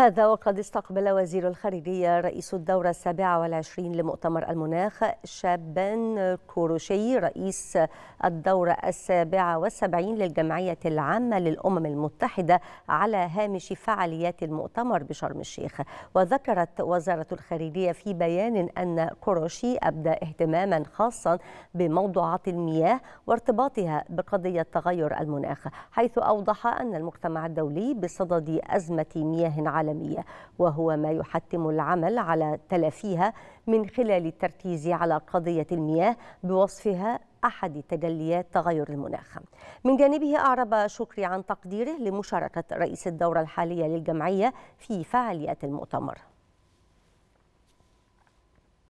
هذا وقد استقبل وزير الخارجية رئيس الدورة السابعة والعشرين لمؤتمر المناخ شابان كوروشي رئيس الدورة السابعة والسبعين للجمعية العامة للأمم المتحدة على هامش فعاليات المؤتمر بشرم الشيخ وذكرت وزارة الخارجية في بيان أن كوروشي أبدى اهتماما خاصا بموضوعات المياه وارتباطها بقضية تغير المناخ حيث أوضح أن المجتمع الدولي بصدد أزمة مياه على العالمية وهو ما يحتم العمل على تلافيها من خلال التركيز على قضية المياه بوصفها أحد تجليات تغير المناخ من جانبه أعرب شكري عن تقديره لمشاركة رئيس الدورة الحالية للجمعية في فعاليات المؤتمر